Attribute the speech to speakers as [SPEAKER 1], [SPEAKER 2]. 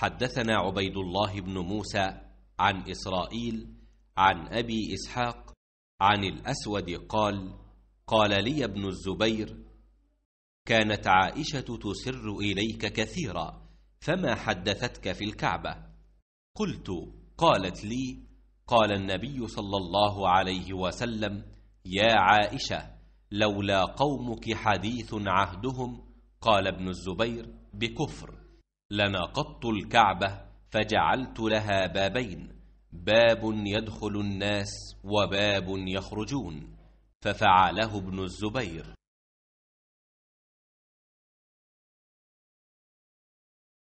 [SPEAKER 1] حدثنا
[SPEAKER 2] عبيد الله بن موسى عن إسرائيل عن أبي إسحاق
[SPEAKER 3] عن الأسود قال قال لي ابن الزبير كانت عائشة تسر إليك كثيرا فما حدثتك في الكعبة قلت قالت لي قال النبي صلى الله عليه وسلم يا عائشة لولا قومك حديث عهدهم قال ابن الزبير بكفر لنقضت الكعبة فجعلت لها بابين باب يدخل الناس وباب
[SPEAKER 4] يخرجون ففعله ابن الزبير